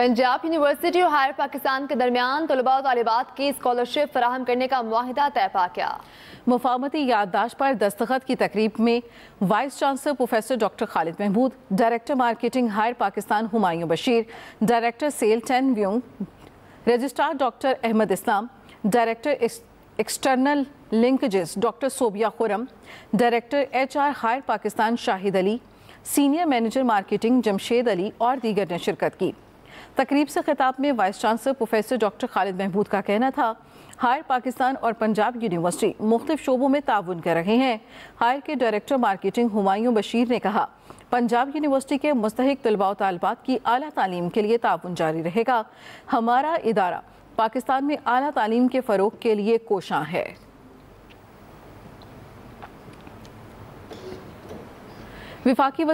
Punjab university और hire Pakistan के दरमियान तलबा और तलबात की स्कॉलरशिप फराहम करने का माहिदा तय पा गया मुफामती याददाश्त पर दस्तखत की तकरीब में vice chancellor professor doctor Khalid Mahmood director marketing hire Pakistan Humayun Bashir director cell ten व्यूंग registrar doctor Ahmad Islam director external linkages doctor Sobia Khurram director H R hire Pakistan Shahid Ali senior manager marketing Jamshed Ali और दीगर ने शिरकत की तकरीब से खिताब में vice chancellor professor doctor Khalid Mahmood का कहना था हायर पाकिस्तान और पंजाब यूनिवर्सिटी मुख्तु शोबों में ताउन कर रहे हैं हायर के डायरेक्टर मार्केटिंग हमायूं बशीर ने कहा पंजाब यूनिवर्सिटी के मुस्तक तलबा तलबात की अली तालीम के लिए ताउन जारी रहेगा हमारा इदारा पाकिस्तान में अली तालीम के फ़रोग के लिए कोशां है विफाकी